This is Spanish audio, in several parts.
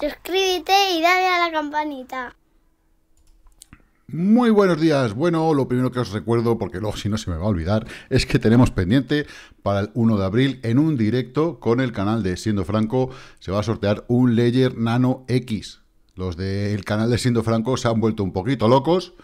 Suscríbete y dale a la campanita. Muy buenos días. Bueno, lo primero que os recuerdo, porque luego si no se me va a olvidar, es que tenemos pendiente para el 1 de abril en un directo con el canal de Siendo Franco se va a sortear un Ledger Nano X. Los del canal de Siendo Franco se han vuelto un poquito locos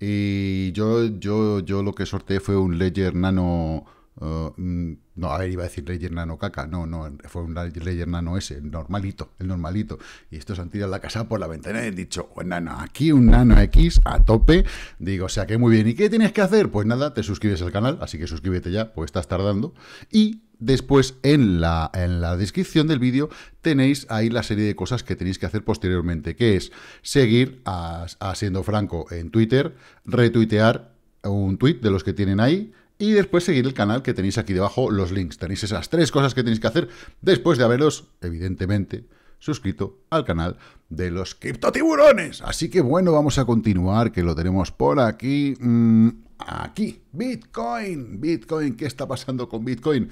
y yo, yo, yo lo que sorteé fue un Ledger Nano eh, mm, no, a ver, iba a decir leyer Nano caca. No, no, fue un Ledger Nano ese, el normalito, el normalito. Y estos han tirado la casa por la ventana y han dicho, bueno, oh, nano aquí, un nano X, a tope. Digo, o sea que muy bien. ¿Y qué tienes que hacer? Pues nada, te suscribes al canal, así que suscríbete ya, pues estás tardando. Y después en la, en la descripción del vídeo tenéis ahí la serie de cosas que tenéis que hacer posteriormente, que es seguir haciendo Franco en Twitter, retuitear un tweet de los que tienen ahí, y después seguir el canal que tenéis aquí debajo, los links. Tenéis esas tres cosas que tenéis que hacer después de haberos, evidentemente, suscrito al canal de los criptotiburones. Así que bueno, vamos a continuar, que lo tenemos por aquí. Mm, aquí, Bitcoin. Bitcoin, ¿qué está pasando con Bitcoin?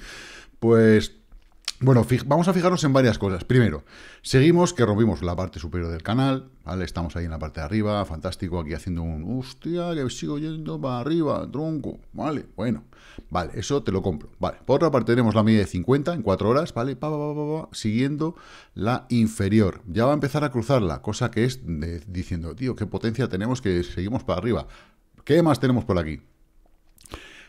Pues bueno, vamos a fijarnos en varias cosas. Primero, seguimos que rompimos la parte superior del canal, ¿vale? Estamos ahí en la parte de arriba, fantástico, aquí haciendo un... ¡Hostia, que sigo yendo para arriba, tronco! Vale, bueno, vale, eso te lo compro. Vale, por otra parte tenemos la media de 50 en 4 horas, ¿vale? Pa, siguiendo la inferior. Ya va a empezar a cruzarla, cosa que es diciendo, tío, qué potencia tenemos que seguimos para arriba. ¿Qué más tenemos por aquí?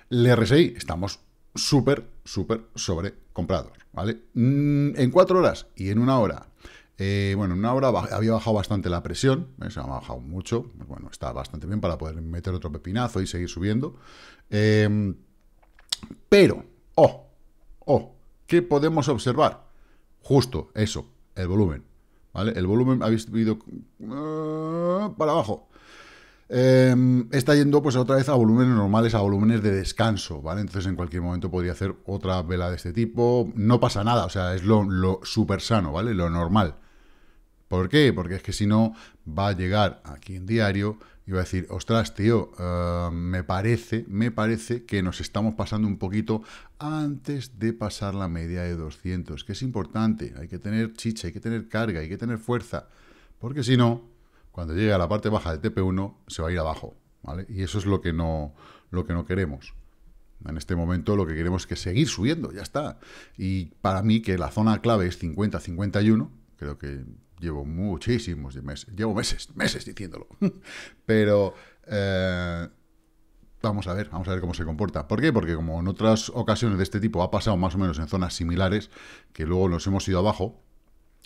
Le RSI, estamos súper, súper sobrecomprados, ¿vale? Mm, en cuatro horas y en una hora. Eh, bueno, en una hora había bajado bastante la presión, eh, se ha bajado mucho, pues bueno, está bastante bien para poder meter otro pepinazo y seguir subiendo. Em, pero, oh, oh, ¿qué podemos observar? Justo eso, el volumen, ¿vale? El volumen habéis subido eh, para abajo, Em, está yendo pues otra vez a volúmenes normales, a volúmenes de descanso, ¿vale? Entonces en cualquier momento podría hacer otra vela de este tipo, no pasa nada, o sea, es lo, lo súper sano, ¿vale? Lo normal. ¿Por qué? Porque es que si no va a llegar aquí en diario y va a decir, ostras, tío, em, me parece, me parece que nos estamos pasando un poquito antes de pasar la media de 200, que es importante, hay que tener chicha, hay que tener carga, hay que tener fuerza, porque si no, cuando llegue a la parte baja del TP1 se va a ir abajo, ¿vale? Y eso es lo que no, lo que no queremos. En este momento lo que queremos es que seguir subiendo, ya está. Y para mí que la zona clave es 50-51, creo que llevo muchísimos meses, llevo meses, meses diciéndolo. Pero eh, vamos a ver, vamos a ver cómo se comporta. ¿Por qué? Porque como en otras ocasiones de este tipo ha pasado más o menos en zonas similares, que luego nos hemos ido abajo,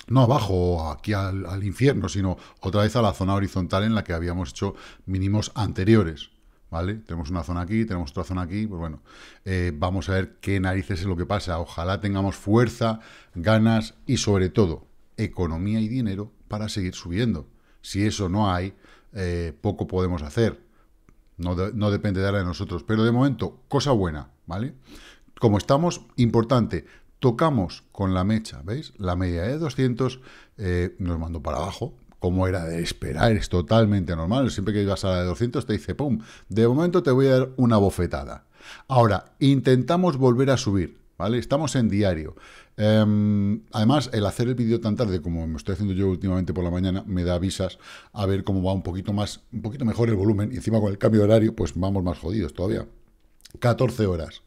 no abajo aquí al, infierno, sino otra vez a la zona horizontal en la que habíamos hecho mínimos anteriores. ¿Vale? Tenemos una zona aquí, tenemos otra zona aquí, pues bueno, eh, vamos a ver qué narices es lo que pasa. Ojalá tengamos fuerza, ganas y sobre todo economía y dinero para seguir subiendo. Si eso no hay, eh, poco podemos hacer. No, de, no de nosotros. Pero de momento, cosa buena, ¿vale? Como estamos, importante, Tocamos con la mecha, ¿veis? La media de 200 eh, nos mandó para abajo, como era de esperar, es totalmente normal. Siempre que llegas a la de 200 te dice, ¡pum! De momento te voy a dar una bofetada. Ahora, intentamos volver a subir, ¿vale? Estamos en diario. Em, además, el hacer el vídeo tan tarde como me estoy haciendo yo últimamente por la mañana, me da avisas a ver cómo va un poquito más, un poquito mejor el volumen. Y encima con el cambio de horario, pues vamos más jodidos todavía. 14 horas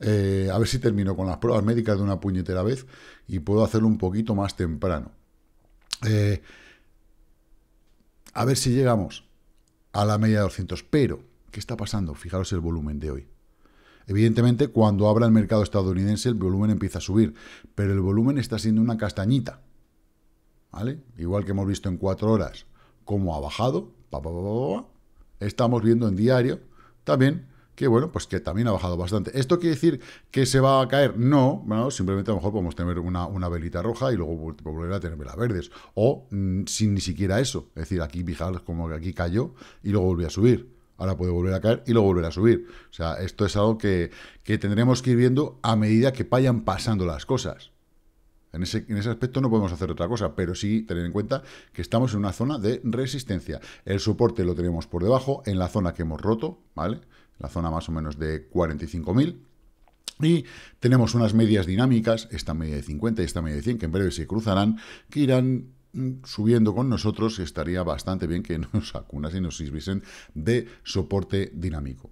a ver si termino con las pruebas médicas de una puñetera vez y puedo hacerlo un poquito más temprano. a ver si llegamos a la media de 200. Pero, ¿qué está pasando? Fijaros el volumen de hoy. Evidentemente, cuando abra el mercado estadounidense, el volumen empieza a subir, pero el volumen está siendo una castañita. ¿Vale? Igual que hemos visto en cuatro horas cómo ha bajado, estamos viendo en diario también que bueno, pues que también ha bajado bastante. ¿Esto quiere decir que se va a caer? No, bueno, simplemente a lo mejor podemos tener una, una velita roja y luego volver a tener velas verdes, o mm, sin ni siquiera eso, es decir, aquí fijaros como que aquí cayó y luego volvió a subir. Ahora puede volver a caer y luego volver a subir. O sea, esto es algo que, que tendremos que ir viendo a medida que vayan pasando las cosas. En ese, en ese, aspecto no podemos hacer otra cosa, pero sí tener en cuenta que estamos en una zona de resistencia. El soporte lo tenemos por debajo, en la zona que hemos roto, ¿vale? la zona más o menos de 45.000. Y tenemos unas medias dinámicas, esta media de 50 y esta media de 100, que en breve se cruzarán, que irán mm, subiendo con nosotros. Estaría bastante bien que nos acunas y nos sirviesen de soporte dinámico.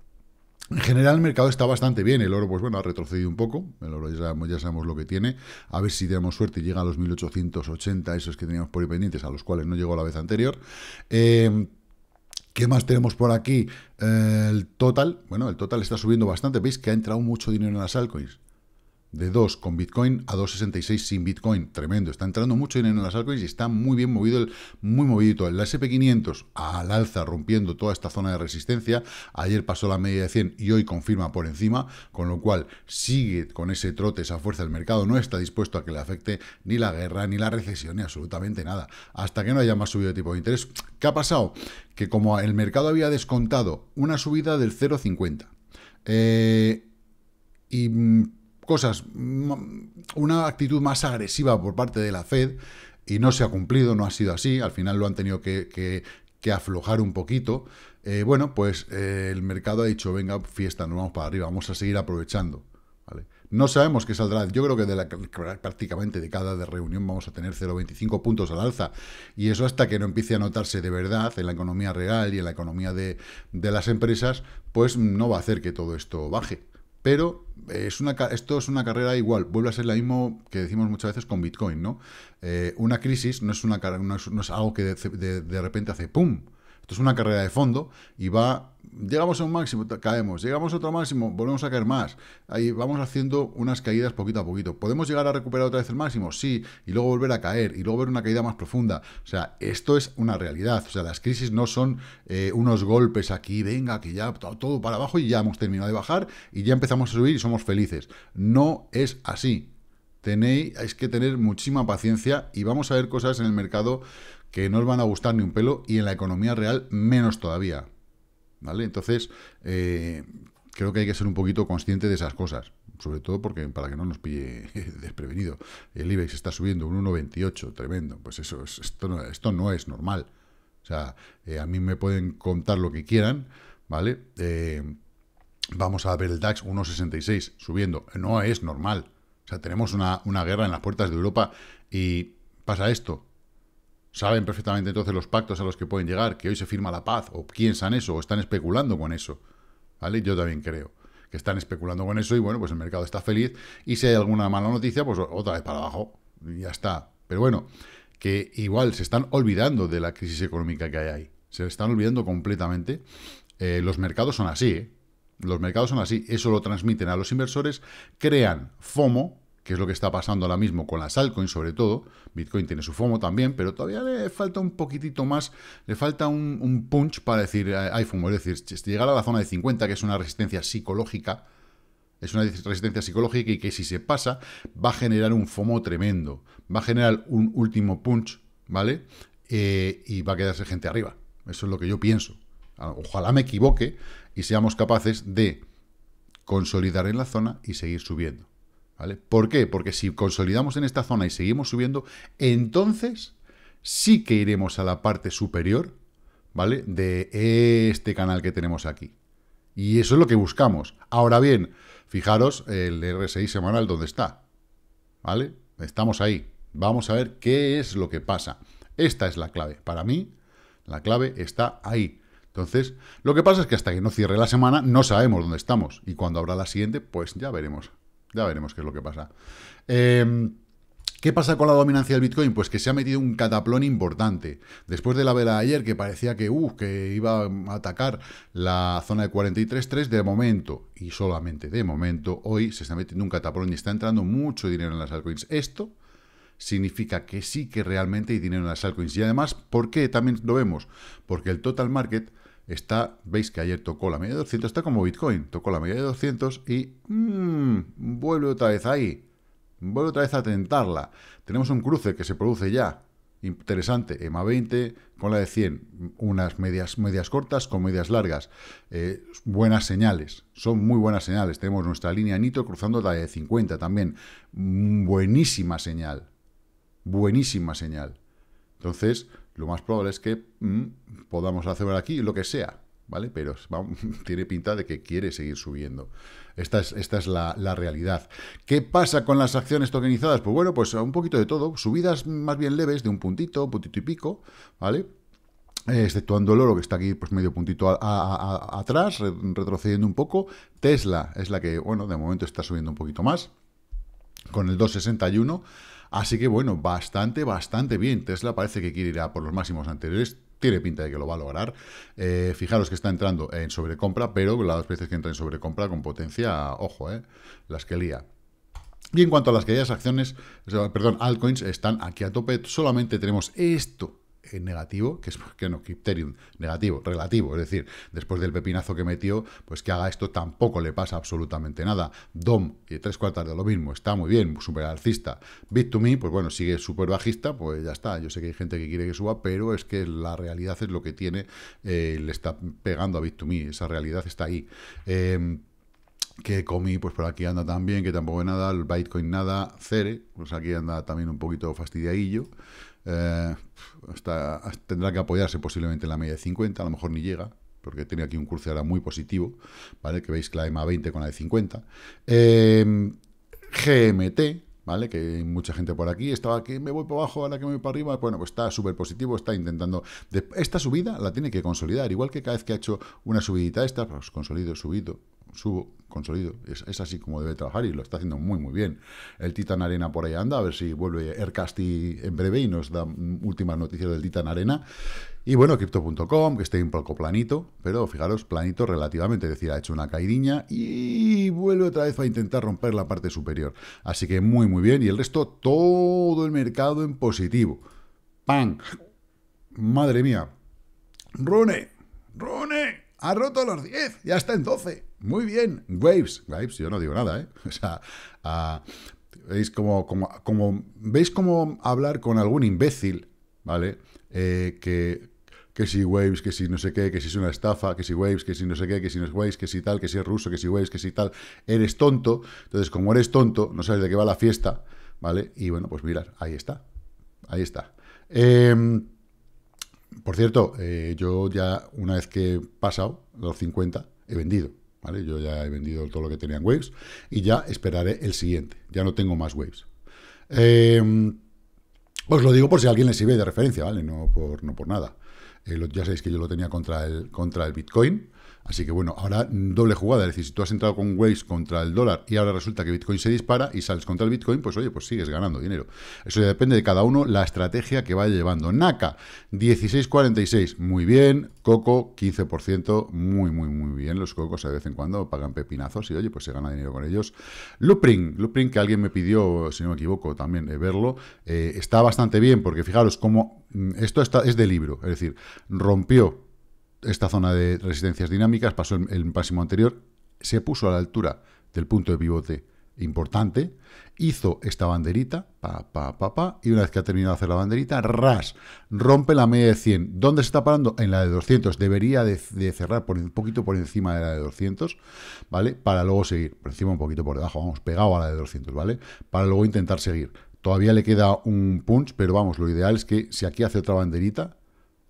En general el mercado está bastante bien, el oro pues bueno ha retrocedido un poco, el oro ya sabemos, lo que tiene, a ver si tenemos suerte y llega a los 1880, esos que teníamos por ahí pendientes, a los cuales no llegó la vez anterior. Eh, ¿Qué más tenemos por aquí? Eh, el total, bueno, el total está subiendo bastante. Veis que ha entrado mucho dinero en las altcoins de 2 con Bitcoin a 2.66 sin Bitcoin. Tremendo. Está entrando mucho dinero en las altcoins y está muy bien movido, el, muy movidito. La SP500 al alza, rompiendo toda esta zona de resistencia. Ayer pasó la media de 100 y hoy confirma por encima, con lo cual sigue con ese trote, esa fuerza. del mercado no está dispuesto a que le afecte ni la guerra, ni la recesión, ni absolutamente nada. Hasta que no haya más subido de tipo de interés. ¿Qué ha pasado? Que como el mercado había descontado una subida del 0,50. Eh, y mm, cosas, mm, una actitud más agresiva por parte de la Fed y no se ha cumplido, no ha sido así, al final lo han tenido que, aflojar un poquito, eh, bueno, pues eh, el mercado ha dicho, venga, fiesta, nos vamos para arriba, vamos a seguir aprovechando. No sabemos qué saldrá, yo creo que de prácticamente de cada de reunión vamos a tener 0,25 puntos al alza, y eso hasta que no empiece a notarse de verdad en la economía real y en la economía de las empresas, pues no va a hacer que todo esto baje pero eh, es una, esto es una carrera igual, vuelve a ser lo mismo que decimos muchas veces con Bitcoin, ¿no? Eh, una crisis no es, una, no es, algo que de repente hace ¡pum! Esto es una carrera de fondo y va llegamos a un máximo, caemos, llegamos a otro máximo, volvemos a caer más. Ahí vamos haciendo unas caídas poquito a poquito. ¿Podemos llegar a recuperar otra vez el máximo? Sí, y luego volver a caer, y luego ver una caída más profunda. O sea, esto es una realidad. O sea, las crisis no son eh, unos golpes aquí, venga, que ya todo para abajo y ya hemos terminado de bajar y ya empezamos a subir y somos felices. No es así. Tenéis que tener muchísima paciencia y vamos a ver cosas en el mercado que no os van a gustar ni un pelo y en la economía real menos todavía. ¿vale? Entonces, eh, creo que hay que ser un poquito consciente de esas cosas, sobre todo porque para que no nos pille desprevenido. El IBEX está subiendo un 1,28, tremendo. Pues eso, esto, no, esto no es normal. O sea, eh, a mí me pueden contar lo que quieran, ¿vale? Eh, vamos a ver el DAX 1,66 subiendo. No es normal. O sea, tenemos una, una guerra en las puertas de Europa y pasa esto saben perfectamente entonces los pactos a los que pueden llegar, que hoy se firma la paz, o piensan eso, o están especulando con eso. ¿Vale? Yo también creo que están especulando con eso y bueno, pues el mercado está feliz y si hay alguna mala noticia, pues otra vez para abajo ya está. Pero bueno, que igual se están olvidando de la crisis económica que hay ahí. Se están olvidando completamente. Eh, los mercados son así, ¿eh? Los mercados son así. Eso lo transmiten a los inversores, crean FOMO, que es lo que está pasando ahora mismo con la altcoins sobre todo. Bitcoin tiene su FOMO también, pero todavía le falta un poquitito más, le falta un, punch para decir hay eh, FOMO. Es decir, llegar a la zona de 50, que es una resistencia psicológica, es una resistencia psicológica y que si se pasa va a generar un FOMO tremendo, va a generar un último punch, ¿vale? Eh, y va a quedarse gente arriba. Eso es lo que yo pienso. Ah, ojalá me equivoque y seamos capaces de consolidar en la zona y seguir subiendo. ¿Por qué? Porque si consolidamos en esta zona y seguimos subiendo, entonces sí que iremos a la parte superior, ¿vale? De este canal que tenemos aquí. Y eso es lo que buscamos. Ahora bien, fijaros el RSI semanal donde está, ¿vale? Estamos ahí. Vamos a ver qué es lo que pasa. Esta es la clave. Para mí, la clave está ahí. Entonces, lo que pasa es que hasta que no cierre la semana no sabemos dónde estamos. Y cuando habrá la siguiente, pues ya veremos. Ya veremos qué es lo que pasa. Em, ¿Qué pasa con la dominancia del Bitcoin? Pues que se ha metido un cataplón importante. Después de la vela de ayer, que parecía que, uh, que iba a atacar la zona de 43.3, de momento, y solamente de momento, hoy se está metiendo un cataplón y está entrando mucho dinero en las altcoins. Esto significa que sí que realmente hay dinero en las altcoins. Y además, ¿por qué también lo vemos? Porque el total market está, veis que ayer tocó la media de 200, está como Bitcoin, tocó la media de 200 y mm, vuelve otra vez ahí, vuelve otra vez a tentarla. Tenemos un cruce que se produce ya, interesante, EMA 20 con la de 100, unas medias, medias cortas con medias largas, eh, buenas señales, son muy buenas señales. Tenemos nuestra línea NITO cruzando la de 50 también, mm, buenísima señal, buenísima señal. Entonces, lo más probable es que mm, podamos hacer aquí lo que sea, ¿vale? Pero tiene pinta de que quiere seguir subiendo. Esta es, esta es la, realidad. ¿Qué pasa con las acciones tokenizadas? Pues bueno, pues un poquito de todo. Subidas más bien leves de un puntito, un puntito y pico, ¿vale? exceptuando el oro, que está aquí pues medio puntito atrás, retrocediendo un poco. Tesla es la que, bueno, de momento está subiendo un poquito más, con el 261. Así que bueno, bastante, bastante bien. Tesla parece que quiere ir a por los máximos anteriores. Tiene pinta de que lo va a lograr. Eh, fijaros que está entrando en sobrecompra, pero las veces que entra en sobrecompra con potencia, ojo, eh, las que lía. Y en cuanto a las hayas acciones, perdón, altcoins están aquí a tope. Solamente tenemos esto eh, negativo, que es que no, Crypterium, negativo, relativo, es decir, después del pepinazo que metió, pues que haga esto tampoco le pasa absolutamente nada. DOM, y eh, tres cuartas de lo mismo, está muy bien, super alcista. Bit2Me, pues bueno, sigue súper bajista, pues ya está. Yo sé que hay gente que quiere que suba, pero es que la realidad es lo que tiene, eh, le está pegando a Bit2Me, esa realidad está ahí. Em, que comí, pues por aquí anda también, que tampoco nada, el Bitcoin nada, Cere, pues aquí anda también un poquito fastidiadillo, eh, tendrá que apoyarse posiblemente en la media de 50, a lo mejor ni llega, porque tenía aquí un curso ahora muy positivo, ¿vale? Que veis que la EMA 20 con la de 50. Em, GMT, ¿vale? Que hay mucha gente por aquí, estaba aquí, me voy para abajo, ahora que me voy para arriba, bueno, pues está súper positivo, está intentando... esta subida la tiene que consolidar, igual que cada vez que ha hecho una subidita esta, pues consolido, subido, subo, consolido. Es, así como debe trabajar y lo está haciendo muy, muy bien. El Titan Arena por ahí anda, a ver si vuelve Aircasti en breve y nos da últimas noticias del Titan Arena. Y bueno, Crypto.com, que esté un poco planito, pero fijaros, planito relativamente, es decir, ha hecho una caída y vuelve otra vez a intentar romper la parte superior. Así que muy, muy bien. Y el resto, todo el mercado en positivo. ¡Pam! ¡Madre mía! ¡Rune! ¡Rune! ¡Ha roto los 10! ¡Ya está en 12! Muy bien, Waves. Waves, yo no digo nada, ¿eh? O sea, veis como, como, veis como hablar con algún imbécil, ¿vale? que, que si Waves, que si no sé qué, que si es una estafa, que si Waves, que si no sé qué, que si no es Waves, que si tal, que si es ruso, que si Waves, que si tal, eres tonto. Entonces, como eres tonto, no sabes de qué va la fiesta, ¿vale? Y bueno, pues mirad, ahí está, ahí está. por cierto, yo ya una vez que he pasado los 50, he vendido. Yo ya he vendido todo lo que tenía en Waves y ya esperaré el siguiente. Ya no tengo más Waves. Em, os lo digo por si alguien le sirve de referencia, ¿vale? No por, no por nada. Eh, ya sabéis que yo lo tenía contra el, contra el Bitcoin. Así que bueno, ahora doble jugada, es decir, si tú has entrado con Waze contra el dólar y ahora resulta que Bitcoin se dispara y sales contra el Bitcoin, pues oye, pues sigues ganando dinero. Eso ya depende de cada uno, la estrategia que vaya llevando. Naka, 16.46, muy bien. Coco, 15%, muy, muy, muy bien. Los cocos de vez en cuando pagan pepinazos y oye, pues se gana dinero con ellos. Loopring, que alguien me pidió, si no me equivoco, también eh, verlo, eh, está bastante bien porque fijaros cómo mm, esto está, es de libro, es decir, rompió esta zona de resistencias dinámicas, pasó el, el máximo anterior, se puso a la altura del punto de pivote importante, hizo esta banderita, pa, pa, pa, pa, y una vez que ha terminado de hacer la banderita, ras, rompe la media de 100. ¿Dónde se está parando? En la de 200. Debería de, cerrar por un poquito por encima de la de 200, ¿vale? Para luego seguir, por encima un poquito por debajo, vamos, pegado a la de 200, ¿vale? Para luego intentar seguir. Todavía le queda un punch, pero vamos, lo ideal es que si aquí hace otra banderita,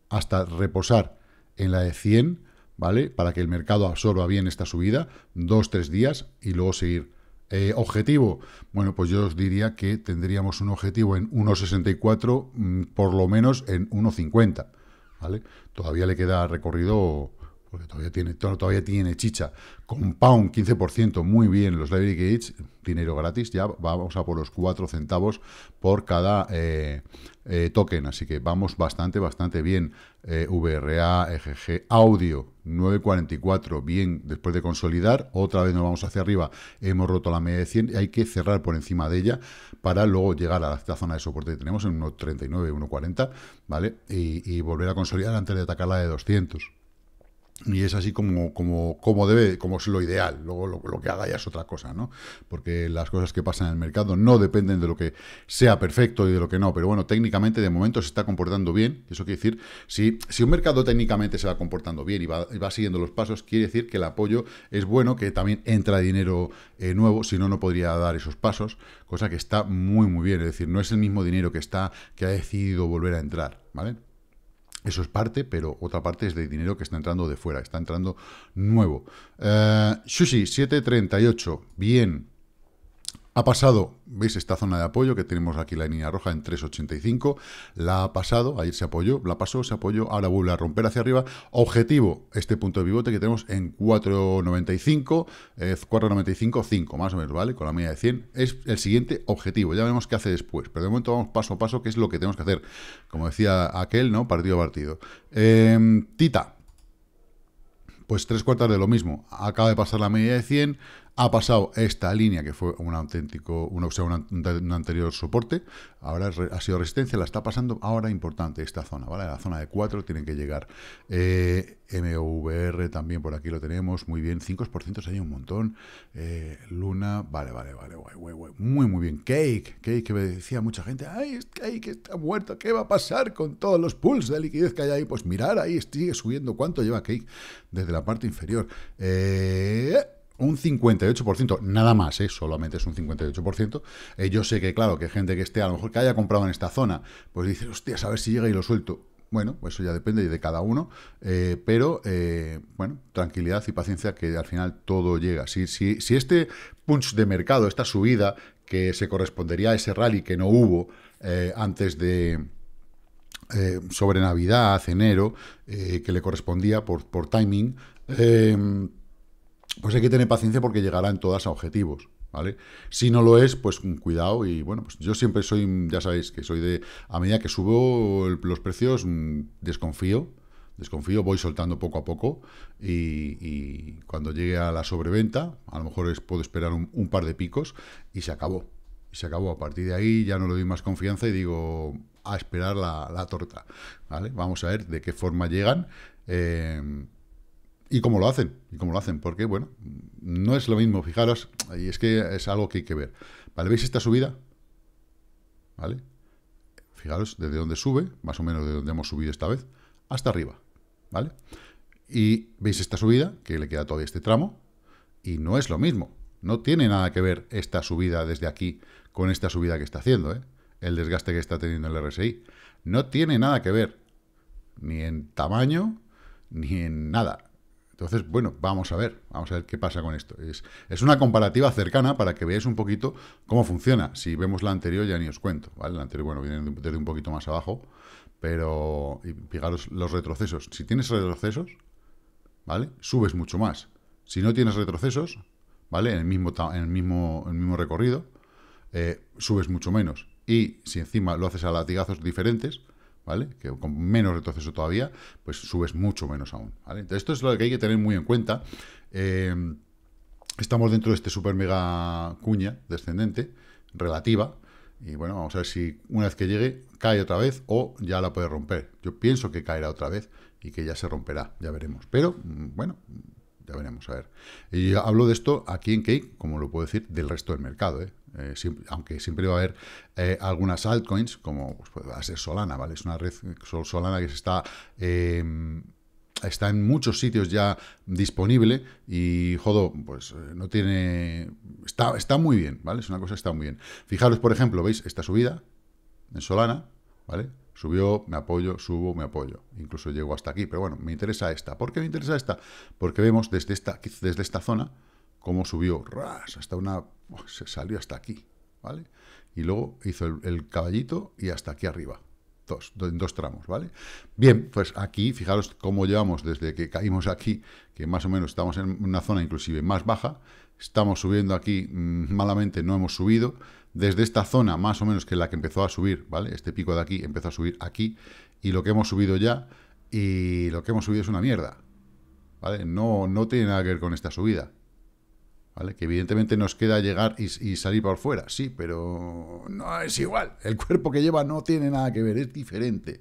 hasta reposar en la de 100, ¿vale? Para que el mercado absorba bien esta subida, dos, tres días y luego seguir. Eh, ¿Objetivo? Bueno, pues yo os diría que tendríamos un objetivo en 1,64, mm, por lo menos en 1,50, ¿vale? Todavía le queda recorrido porque todavía tiene, todavía tiene chicha. Compound 15%, muy bien, los Library Gates, dinero gratis, ya vamos a por los 4 centavos por cada eh, eh, token, así que vamos bastante, bastante bien. Eh, VRA, EGG, Audio, 9.44, bien, después de consolidar, otra vez nos vamos hacia arriba, hemos roto la media de 100, y hay que cerrar por encima de ella para luego llegar a la zona de soporte que tenemos en 1.39, 1.40, ¿vale? Y, y volver a consolidar antes de atacar la de 200 y es así como, como, debe, como es lo ideal. Luego lo, que haga ya es otra cosa, ¿no? Porque las cosas que pasan en el mercado no dependen de lo que sea perfecto y de lo que no. Pero bueno, técnicamente de momento se está comportando bien. Eso quiere decir, si, si un mercado técnicamente se va comportando bien y va, va siguiendo los pasos, quiere decir que el apoyo es bueno, que también entra dinero eh, nuevo, si no, no podría dar esos pasos, cosa que está muy, muy bien. Es decir, no es el mismo dinero que está, que ha decidido volver a entrar, ¿vale? Eso es parte, pero otra parte es de dinero que está entrando de fuera, está entrando nuevo. sushi, eh, 7.38, bien, ha pasado, veis esta zona de apoyo que tenemos aquí la línea roja en 3.85, la ha pasado, ahí se apoyó, la pasó, se apoyó, ahora vuelve a romper hacia arriba. Objetivo, este punto de pivote que tenemos en 4.95, 4.95, 5 más o menos, ¿vale? Con la media de 100, es el siguiente objetivo, ya vemos qué hace después, pero de momento vamos paso a paso, que es lo que tenemos que hacer, como decía aquel, ¿no? Partido a partido. Em, tita, pues tres cuartas de lo mismo. Acaba de pasar la media de 100, ha pasado esta línea que fue un auténtico, un, o un, anterior soporte, ahora ha sido resistencia, la está pasando ahora importante esta zona, ¿vale? La zona de 4 tienen que llegar. Eh, MVR también por aquí lo tenemos, muy bien, 5% hay un montón. Eh, Luna, vale, vale, vale, muy, muy bien. Cake, Cake que me decía mucha gente, ay, Cake está muerto, ¿qué va a pasar con todos los pools de liquidez que hay ahí? Pues mirar, ahí sigue subiendo, ¿cuánto lleva Cake desde la parte inferior? Eh un 58%, nada más, ¿eh? solamente es un 58%. Eh, yo sé que, claro, que gente que esté, a lo mejor que haya comprado en esta zona, pues dice, hostia, a ver si llega y lo suelto. Bueno, pues eso ya depende de cada uno, eh, pero eh, bueno, tranquilidad y paciencia que al final todo llega. Si, si este punch de mercado, esta subida que se correspondería a ese rally que no hubo antes de, sobre Navidad, enero, que le correspondía por, timing pues hay que tener paciencia porque llegarán todas a objetivos. ¿Vale? Si no lo es, pues cuidado y bueno, pues yo siempre soy, ya sabéis que soy de, a medida que subo los precios, mm, desconfío, desconfío, voy soltando poco a poco y, cuando llegue a la sobreventa, a lo mejor puedo esperar un, par de picos y se acabó, y se acabó. A partir de ahí ya no le doy más confianza y digo a esperar la, torta, ¿vale? Vamos a ver de qué forma llegan. Eh, y cómo lo hacen, y cómo lo hacen, porque bueno, no es lo mismo, fijaros, y es que es algo que hay que ver. ¿Vale? ¿Veis esta subida? ¿Vale? Fijaros desde dónde sube, más o menos de donde hemos subido esta vez, hasta arriba, ¿vale? Y veis esta subida, que le queda todavía este tramo, y no es lo mismo. No tiene nada que ver esta subida desde aquí con esta subida que está haciendo, ¿eh? el desgaste que está teniendo el RSI. No tiene nada que ver, ni en tamaño, ni en nada. Entonces, bueno, vamos a ver, vamos a ver qué pasa con esto. Es, una comparativa cercana para que veáis un poquito cómo funciona. Si vemos la anterior ya ni os cuento, ¿vale? La anterior, bueno, viene desde un poquito más abajo, pero y fijaros los retrocesos. Si tienes retrocesos, ¿vale? Subes mucho más. Si no tienes retrocesos, ¿vale? En el mismo, en el mismo, en el mismo recorrido, eh, subes mucho menos. Y si encima lo haces a latigazos diferentes, ¿vale? Que con menos retroceso todavía, pues subes mucho menos aún, ¿vale? Entonces, esto es lo que hay que tener muy en cuenta. Eh, estamos dentro de este super mega cuña descendente, relativa, y bueno, vamos a ver si una vez que llegue, cae otra vez o ya la puede romper. Yo pienso que caerá otra vez y que ya se romperá, ya veremos. Pero, mm, bueno, ya veremos, a ver. Y hablo de esto aquí en Cake, como lo puedo decir, del resto del mercado, ¿eh? eh aunque siempre va a haber eh, algunas altcoins, como pues, va a ser Solana, ¿vale? Es una red Solana que se está em, está en muchos sitios ya disponible y Jodo, pues eh, no tiene... Está, está muy bien, ¿vale? Es una cosa que está muy bien. Fijaros, por ejemplo, ¿veis esta subida en Solana? ¿vale? Subió, me apoyo, subo, me apoyo. Incluso llego hasta aquí, pero bueno, me interesa esta. ¿Por qué me interesa esta? Porque vemos desde esta, desde esta zona cómo subió, hasta una... Pues, se salió hasta aquí, ¿vale? Y luego hizo el, caballito y hasta aquí arriba. Dos, dos tramos, ¿vale? Bien, pues aquí, fijaros cómo llevamos desde que caímos aquí, que más o menos estamos en una zona inclusive más baja, estamos subiendo aquí, mm, malamente no hemos subido, desde esta zona más o menos que la que empezó a subir, ¿vale? Este pico de aquí empezó a subir aquí y lo que hemos subido ya y lo que hemos subido es una mierda, ¿vale? No, no tiene nada que ver con esta subida, ¿vale? Que evidentemente nos queda llegar y, salir por fuera, sí, pero no es igual. El cuerpo que lleva no tiene nada que ver, es diferente,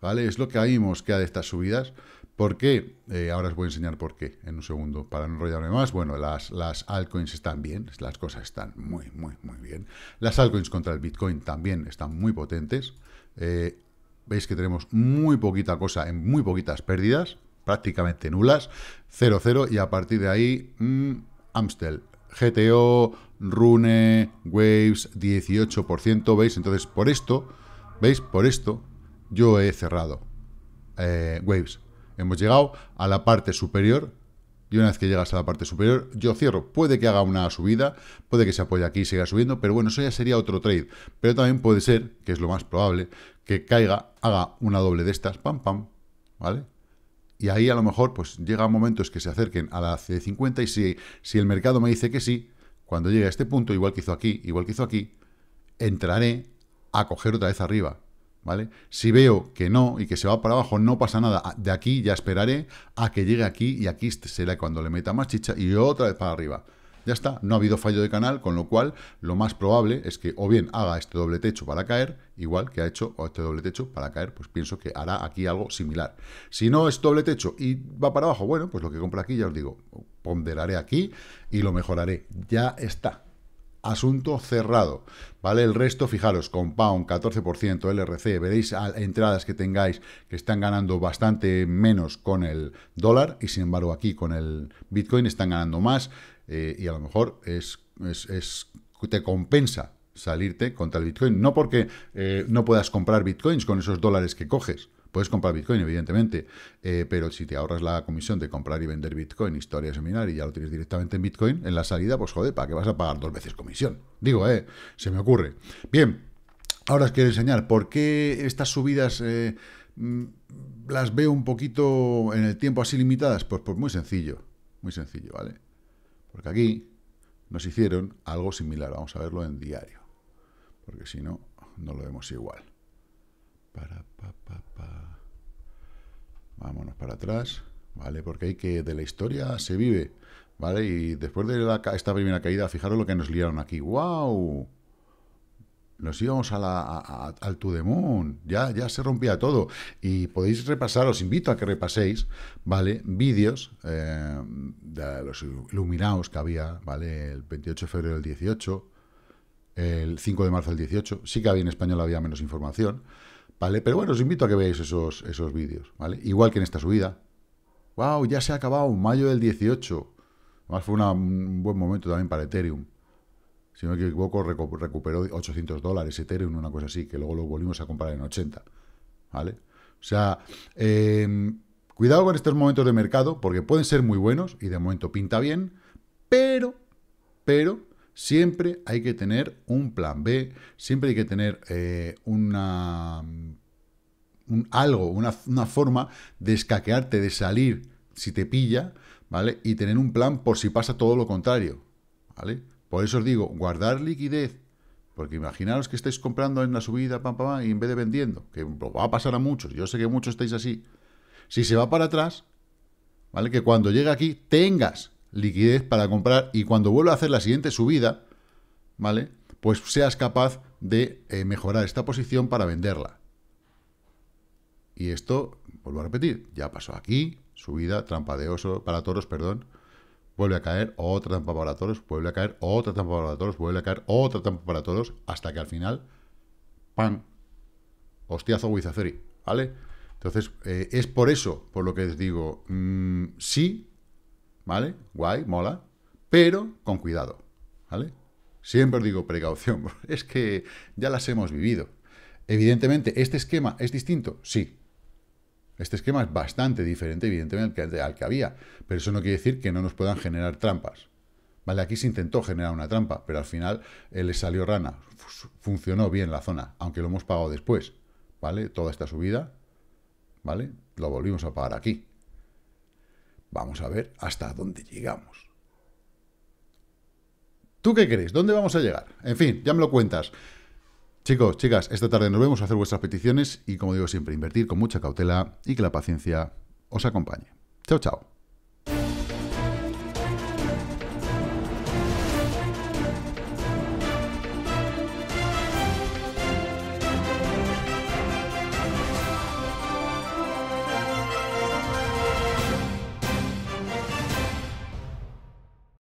¿vale? Es lo que vimos que ha de estas subidas. ¿Por qué? Eh, ahora os voy a enseñar por qué en un segundo. Para no enrollarme más, bueno, las, las altcoins están bien, las cosas están muy, muy, muy bien. Las altcoins contra el Bitcoin también están muy potentes. Eh, veis que tenemos muy poquita cosa en muy poquitas pérdidas, prácticamente nulas, 0-0, y a partir de ahí, mm, Amstel, GTO, Rune, Waves, 18%, ¿veis? Entonces, por esto, ¿veis? Por esto, yo he cerrado eh, Waves, Hemos llegado a la parte superior y una vez que llegas a la parte superior, yo cierro. Puede que haga una subida, puede que se apoye aquí y siga subiendo, pero bueno, eso ya sería otro trade. Pero también puede ser, que es lo más probable, que caiga, haga una doble de estas, pam, pam, ¿vale? Y ahí a lo mejor pues llegan momentos que se acerquen a la C50 y si, si el mercado me dice que sí, cuando llegue a este punto, igual que hizo aquí, igual que hizo aquí, entraré a coger otra vez arriba. Si veo que no y que se va para abajo, no pasa nada. De aquí ya esperaré a que llegue aquí y aquí será cuando le meta más chicha y otra vez para arriba. Ya está, no ha habido fallo de canal, con lo cual lo más probable es que o bien haga este doble techo para caer, igual que ha hecho este doble techo para caer, pues pienso que hará aquí algo similar. Si no es doble techo y va para abajo, bueno, pues lo que compra aquí ya os digo, ponderaré aquí y lo mejoraré. Ya está, asunto cerrado. ¿Vale? El resto, fijaros, Compound 14%, LRC, veréis entradas que tengáis que están ganando bastante menos con el dólar y sin embargo aquí con el Bitcoin están ganando más eh, y a lo mejor es, es, te compensa salirte contra el Bitcoin. No porque eh, no puedas comprar Bitcoins con esos dólares que coges, Puedes comprar Bitcoin, evidentemente, eh, pero si te ahorras la comisión de comprar y vender Bitcoin, historia seminar y ya lo tienes directamente en Bitcoin, en la salida, pues joder, ¿para qué vas a pagar dos veces comisión? Digo, eh, se me ocurre. Bien, ahora os quiero enseñar por qué estas subidas... Eh, mm, las veo un poquito en el tiempo así limitadas, pues, pues muy sencillo, muy sencillo, ¿vale? Porque aquí nos hicieron algo similar, vamos a verlo en diario, porque si no, no lo vemos igual. Vámonos para atrás, ¿vale? Porque hay que, de la historia se vive, ¿vale? Y después de esta primera caída, fijaros lo que nos liaron aquí. ¡Wow! Nos íbamos a la, a, al ya, ya se rompía todo. Y podéis repasar, os invito a que repaséis, ¿vale? Vídeos eh, de los iluminados que había, ¿vale? El 28 de febrero del 18, el 5 de marzo del 18. Sí que había en español, había menos información. ¿vale? Pero bueno, os invito a que veáis esos, esos vídeos, ¿vale? Igual que en esta subida. ¡Wow! Ya se ha acabado, mayo del 18. Además fue un buen momento también para Ethereum. Si no me equivoco, recuperó 800 dólares Ethereum, una cosa así, que luego lo volvimos a comprar en 80, ¿vale? O sea, em, cuidado con estos momentos de mercado, porque pueden ser muy buenos, y de momento pinta bien, pero, pero, Siempre hay que tener un plan B, siempre hay que tener eh, una, algo, una, forma de escaquearte, de salir si te pilla, ¿vale? Y tener un plan por si pasa todo lo contrario, ¿vale? Por eso os digo, guardar liquidez, porque imaginaros que estáis comprando en la subida, pam, pam, pam, y en vez de vendiendo, que va a pasar a muchos, yo sé que muchos estáis así. Si se va para atrás, ¿vale? Que cuando llegue aquí tengas liquidez para comprar y cuando vuelva a hacer la siguiente subida, ¿vale? Pues seas capaz de eh, mejorar esta posición para venderla. Y esto, vuelvo a repetir, ya pasó aquí, subida, trampa de oso, para toros, perdón, vuelve a caer, otra trampa para toros, vuelve a caer, otra trampa para toros, vuelve a caer, otra trampa para toros, hasta que al final, ¡pam! Hostiazo guizaceri, ¿vale? Entonces, eh, es por eso, por lo que les digo, mm, sí, ¿vale? Guay, mola, pero con cuidado, ¿vale? Siempre digo precaución, es que ya las hemos vivido. Evidentemente, ¿este esquema es distinto? Sí. Este esquema es bastante diferente, evidentemente, al que, al que había, pero eso no quiere decir que no nos puedan generar trampas. ¿Vale? Aquí se intentó generar una trampa, pero al final eh, le salió rana. Funcionó bien la zona, aunque lo hemos pagado después. ¿Vale? Toda esta subida, ¿vale? Lo volvimos a pagar aquí. Vamos a ver hasta dónde llegamos. ¿Tú qué crees? ¿Dónde vamos a llegar? En fin, ya me lo cuentas. Chicos, chicas, esta tarde nos vemos a hacer vuestras peticiones y como digo siempre, invertir con mucha cautela y que la paciencia os acompañe. Chao, chao.